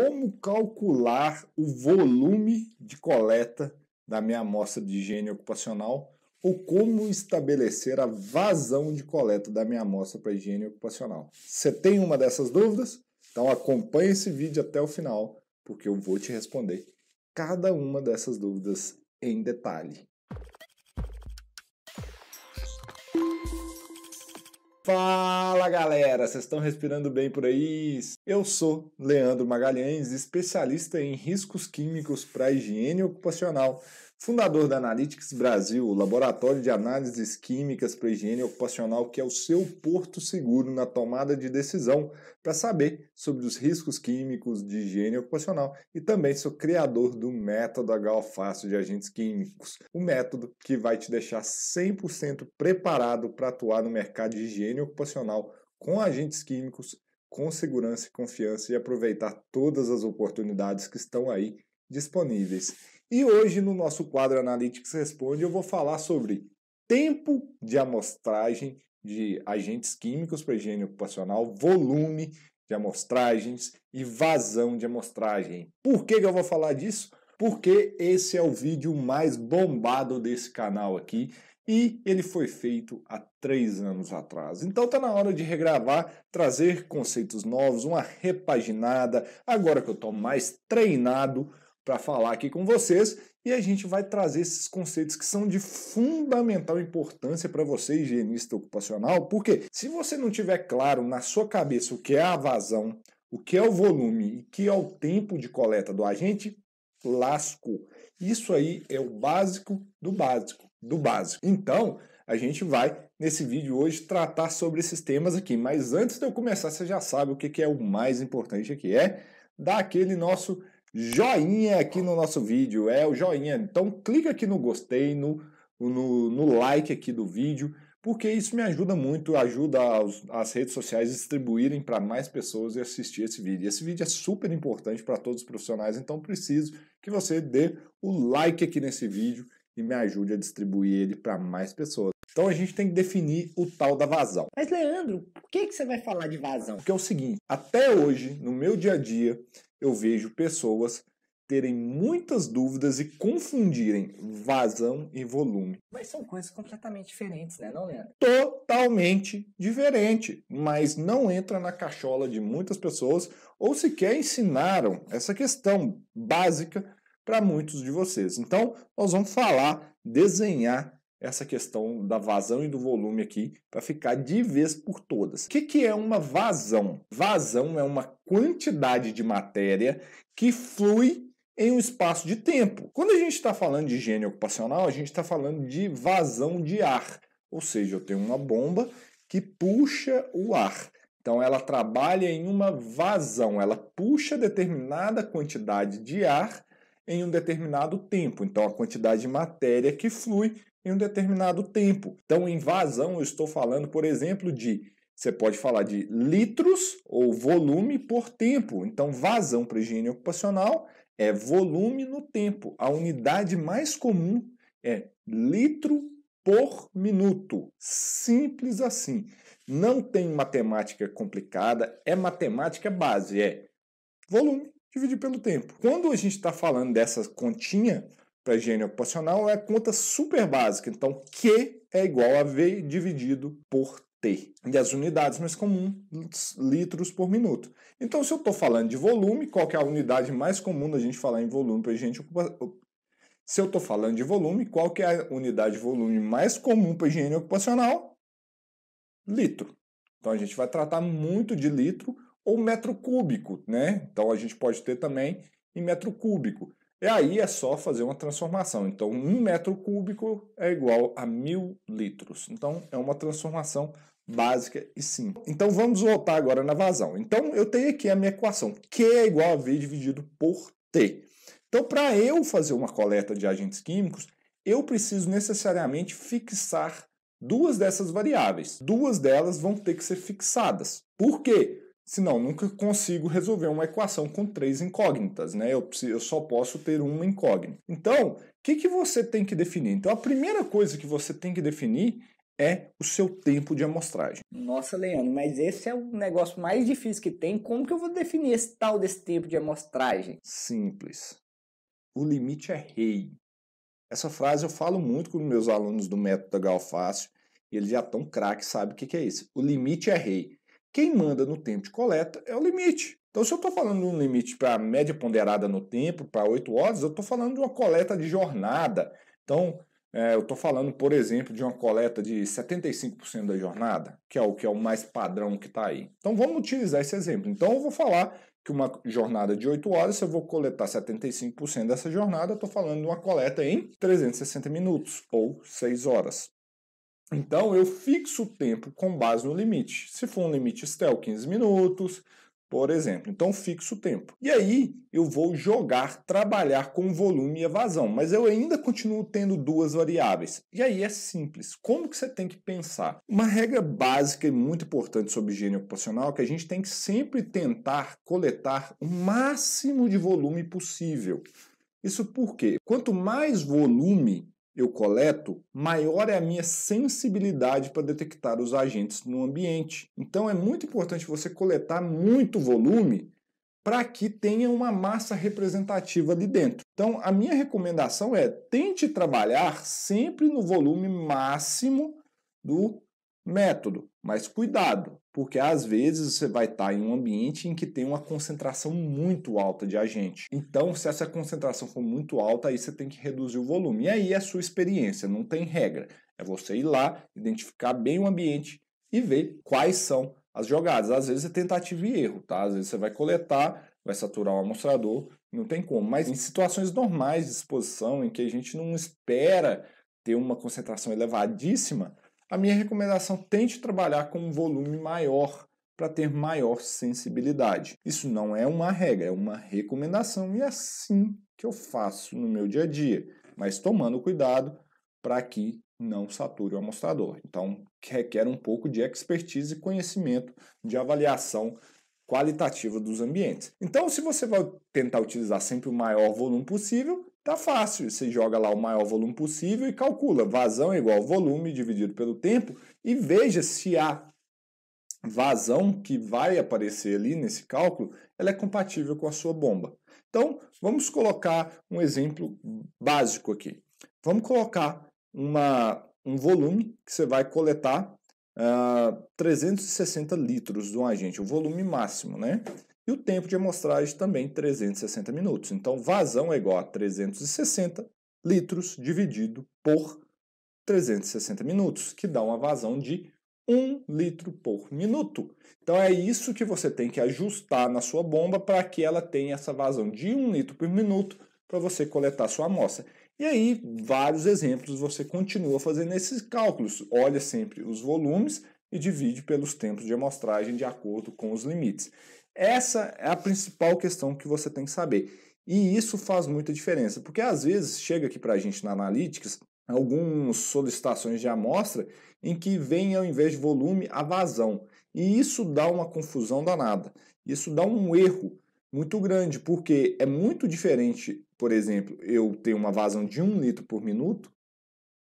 como calcular o volume de coleta da minha amostra de higiene ocupacional ou como estabelecer a vazão de coleta da minha amostra para higiene ocupacional. Você tem uma dessas dúvidas? Então acompanhe esse vídeo até o final, porque eu vou te responder cada uma dessas dúvidas em detalhe. Fala galera, vocês estão respirando bem por aí? Eu sou Leandro Magalhães, especialista em riscos químicos para higiene ocupacional Fundador da Analytics Brasil, o laboratório de análises químicas para higiene ocupacional que é o seu porto seguro na tomada de decisão para saber sobre os riscos químicos de higiene ocupacional e também sou criador do método HOFácil de agentes químicos, o um método que vai te deixar 100% preparado para atuar no mercado de higiene ocupacional com agentes químicos com segurança e confiança e aproveitar todas as oportunidades que estão aí disponíveis. E hoje, no nosso quadro Analytics Responde, eu vou falar sobre tempo de amostragem de agentes químicos para higiene ocupacional, volume de amostragens e vazão de amostragem. Por que, que eu vou falar disso? Porque esse é o vídeo mais bombado desse canal aqui e ele foi feito há três anos atrás. Então tá na hora de regravar, trazer conceitos novos, uma repaginada. Agora que eu estou mais treinado, para falar aqui com vocês e a gente vai trazer esses conceitos que são de fundamental importância para você, higienista ocupacional, porque se você não tiver claro na sua cabeça o que é a vazão, o que é o volume e que é o tempo de coleta do agente, lasco. Isso aí é o básico do básico, do básico. Então, a gente vai, nesse vídeo hoje, tratar sobre esses temas aqui. Mas antes de eu começar, você já sabe o que é o mais importante aqui, é dar aquele nosso joinha aqui no nosso vídeo, é o joinha. Então clica aqui no gostei, no, no, no like aqui do vídeo, porque isso me ajuda muito, ajuda as redes sociais distribuírem para mais pessoas e assistir esse vídeo. Esse vídeo é super importante para todos os profissionais, então preciso que você dê o like aqui nesse vídeo e me ajude a distribuir ele para mais pessoas. Então a gente tem que definir o tal da vazão. Mas Leandro, por que, que você vai falar de vazão? Porque é o seguinte, até hoje, no meu dia a dia, eu vejo pessoas terem muitas dúvidas e confundirem vazão e volume. Mas são coisas completamente diferentes, né, não, Leandro? Totalmente diferente, mas não entra na cachola de muitas pessoas ou sequer ensinaram essa questão básica para muitos de vocês. Então, nós vamos falar, desenhar essa questão da vazão e do volume aqui para ficar de vez por todas. O que, que é uma vazão? Vazão é uma quantidade de matéria que flui em um espaço de tempo. Quando a gente está falando de higiene ocupacional, a gente está falando de vazão de ar, ou seja, eu tenho uma bomba que puxa o ar. Então ela trabalha em uma vazão, ela puxa determinada quantidade de ar em um determinado tempo. Então a quantidade de matéria que flui em um determinado tempo. Então, em vazão, eu estou falando, por exemplo, de você pode falar de litros ou volume por tempo. Então, vazão para higiene ocupacional é volume no tempo. A unidade mais comum é litro por minuto. Simples assim. Não tem matemática complicada, é matemática base, é volume dividido pelo tempo. Quando a gente está falando dessa continha, para higiene ocupacional é a conta super básica. Então, Q é igual a V dividido por T. E as unidades mais comuns, litros por minuto. Então, se eu estou falando de volume, qual é a unidade mais comum da gente falar em volume para higiene ocupacional? Se eu estou falando de volume, qual é a unidade de volume mais comum para higiene ocupacional? Litro. Então, a gente vai tratar muito de litro ou metro cúbico, né? Então, a gente pode ter também em metro cúbico. E aí é só fazer uma transformação. Então, um metro cúbico é igual a mil litros. Então, é uma transformação básica e simples. Então, vamos voltar agora na vazão. Então, eu tenho aqui a minha equação, Q é igual a V dividido por T. Então, para eu fazer uma coleta de agentes químicos, eu preciso necessariamente fixar duas dessas variáveis. Duas delas vão ter que ser fixadas. Por quê? Senão, nunca consigo resolver uma equação com três incógnitas, né? Eu, eu só posso ter uma incógnita. Então, o que, que você tem que definir? Então, a primeira coisa que você tem que definir é o seu tempo de amostragem. Nossa, Leandro, mas esse é o negócio mais difícil que tem. Como que eu vou definir esse tal desse tempo de amostragem? Simples. O limite é rei. Essa frase eu falo muito com meus alunos do método da Galfácio, e eles já estão craques, sabe o que, que é isso? O limite é rei. Quem manda no tempo de coleta é o limite. Então, se eu estou falando de um limite para média ponderada no tempo, para 8 horas, eu estou falando de uma coleta de jornada. Então, é, eu estou falando, por exemplo, de uma coleta de 75% da jornada, que é o que é o mais padrão que está aí. Então, vamos utilizar esse exemplo. Então, eu vou falar que uma jornada de 8 horas, se eu vou coletar 75% dessa jornada, eu estou falando de uma coleta em 360 minutos ou 6 horas. Então eu fixo o tempo com base no limite. Se for um limite estel, 15 minutos, por exemplo. Então fixo o tempo. E aí eu vou jogar, trabalhar com volume e evasão, mas eu ainda continuo tendo duas variáveis. E aí é simples. Como que você tem que pensar? Uma regra básica e muito importante sobre higiene ocupacional é que a gente tem que sempre tentar coletar o máximo de volume possível. Isso porque quanto mais volume eu coleto, maior é a minha sensibilidade para detectar os agentes no ambiente. Então é muito importante você coletar muito volume para que tenha uma massa representativa ali dentro. Então a minha recomendação é tente trabalhar sempre no volume máximo do método, mas cuidado, porque às vezes você vai estar tá em um ambiente em que tem uma concentração muito alta de agente. Então, se essa concentração for muito alta, aí você tem que reduzir o volume. E aí é a sua experiência, não tem regra. É você ir lá, identificar bem o ambiente e ver quais são as jogadas. Às vezes é tentativa e erro, tá? Às vezes você vai coletar, vai saturar o amostrador, não tem como. Mas em situações normais de exposição, em que a gente não espera ter uma concentração elevadíssima, a minha recomendação tente trabalhar com um volume maior para ter maior sensibilidade. Isso não é uma regra, é uma recomendação e é assim que eu faço no meu dia a dia, mas tomando cuidado para que não sature o amostrador. Então, requer um pouco de expertise e conhecimento de avaliação qualitativa dos ambientes. Então, se você vai tentar utilizar sempre o maior volume possível, Tá fácil, você joga lá o maior volume possível e calcula. Vazão é igual ao volume dividido pelo tempo e veja se a vazão que vai aparecer ali nesse cálculo, ela é compatível com a sua bomba. Então, vamos colocar um exemplo básico aqui. Vamos colocar uma, um volume que você vai coletar uh, ah, 360 litros de um agente, o volume máximo, né? e o tempo de amostragem também 360 minutos. Então, vazão é igual a 360 litros dividido por 360 minutos, que dá uma vazão de 1 litro por minuto. Então, é isso que você tem que ajustar na sua bomba para que ela tenha essa vazão de 1 litro por minuto para você coletar sua amostra. E aí, vários exemplos você continua fazendo esses cálculos. Olha sempre os volumes e divide pelos tempos de amostragem de acordo com os limites. Essa é a principal questão que você tem que saber. E isso faz muita diferença, porque às vezes chega aqui para a gente na Analytics algumas solicitações de amostra em que vem ao invés de volume a vazão. E isso dá uma confusão danada. Isso dá um erro muito grande, porque é muito diferente, por exemplo, eu ter uma vazão de 1 litro por minuto,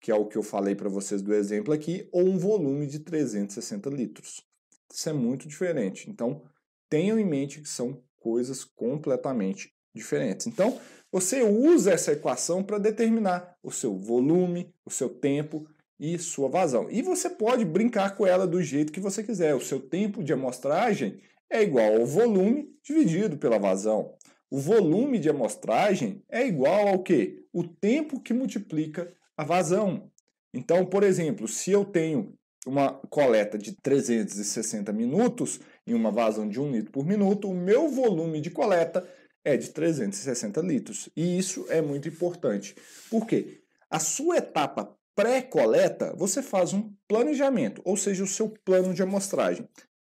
que é o que eu falei para vocês do exemplo aqui, ou um volume de 360 litros. Isso é muito diferente. Então, tenham em mente que são coisas completamente diferentes. Então, você usa essa equação para determinar o seu volume, o seu tempo e sua vazão. E você pode brincar com ela do jeito que você quiser. O seu tempo de amostragem é igual ao volume dividido pela vazão. O volume de amostragem é igual ao que? O tempo que multiplica a vazão. Então, por exemplo, se eu tenho uma coleta de 360 minutos, em uma vazão de 1 litro por minuto, o meu volume de coleta é de 360 litros. E isso é muito importante. Por quê? A sua etapa pré-coleta, você faz um planejamento, ou seja, o seu plano de amostragem.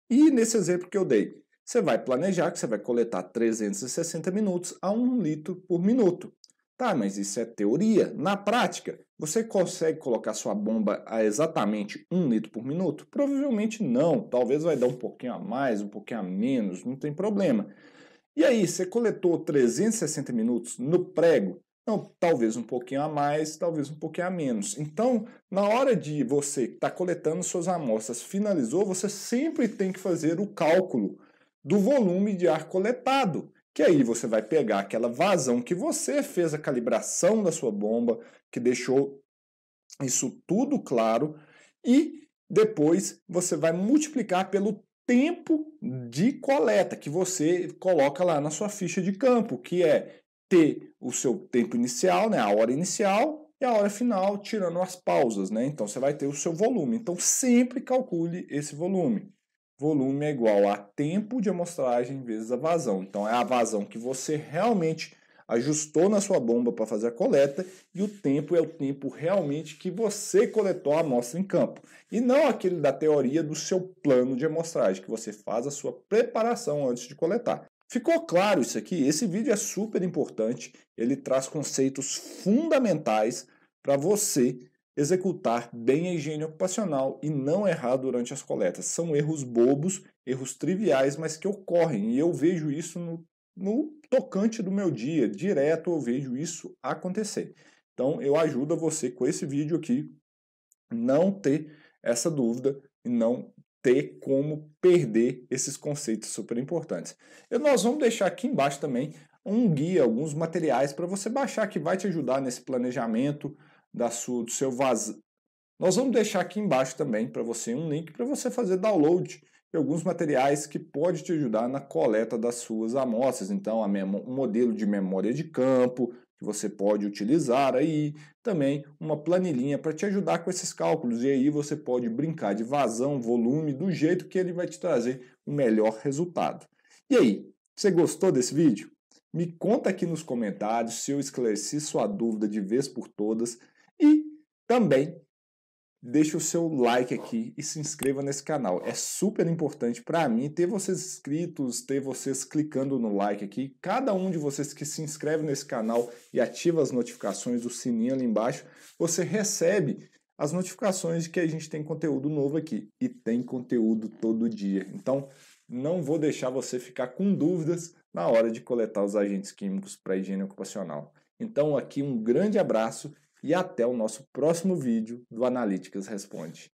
E nesse exemplo que eu dei, você vai planejar que você vai coletar 360 minutos a 1 litro por minuto. Tá, mas isso é teoria. Na prática, você consegue colocar sua bomba a exatamente 1 litro por minuto? Provavelmente não. Talvez vai dar um pouquinho a mais, um pouquinho a menos, não tem problema. E aí, você coletou 360 minutos no prego? Não, talvez um pouquinho a mais, talvez um pouquinho a menos. Então, na hora de você estar tá coletando suas amostras, finalizou, você sempre tem que fazer o cálculo do volume de ar coletado que aí você vai pegar aquela vazão que você fez a calibração da sua bomba, que deixou isso tudo claro, e depois você vai multiplicar pelo tempo de coleta que você coloca lá na sua ficha de campo, que é ter o seu tempo inicial, né, a hora inicial e a hora final, tirando as pausas, né? Então você vai ter o seu volume. Então sempre calcule esse volume volume é igual a tempo de amostragem vezes a vazão. Então, é a vazão que você realmente ajustou na sua bomba para fazer a coleta e o tempo é o tempo realmente que você coletou a amostra em campo e não aquele da teoria do seu plano de amostragem que você faz a sua preparação antes de coletar. Ficou claro isso aqui? Esse vídeo é super importante, ele traz conceitos fundamentais para você executar bem a higiene ocupacional e não errar durante as coletas. São erros bobos, erros triviais, mas que ocorrem. E eu vejo isso no, no tocante do meu dia, direto eu vejo isso acontecer. Então eu ajudo você com esse vídeo aqui não ter essa dúvida e não ter como perder esses conceitos super importantes. E nós vamos deixar aqui embaixo também um guia, alguns materiais para você baixar que vai te ajudar nesse planejamento, da sua, do seu vaso. Nós vamos deixar aqui embaixo também para você um link para você fazer download de alguns materiais que pode te ajudar na coleta das suas amostras. Então, um modelo de memória de campo que você pode utilizar aí, também uma planilhinha para te ajudar com esses cálculos. E aí você pode brincar de vazão, volume, do jeito que ele vai te trazer o um melhor resultado. E aí, você gostou desse vídeo? Me conta aqui nos comentários se eu esclareci sua dúvida de vez por todas. E também deixe o seu like aqui e se inscreva nesse canal. É super importante para mim ter vocês inscritos, ter vocês clicando no like aqui. Cada um de vocês que se inscreve nesse canal e ativa as notificações do sininho ali embaixo, você recebe as notificações de que a gente tem conteúdo novo aqui e tem conteúdo todo dia. Então, não vou deixar você ficar com dúvidas na hora de coletar os agentes químicos para higiene ocupacional. Então, aqui um grande abraço e até o nosso próximo vídeo do Analíticas Responde.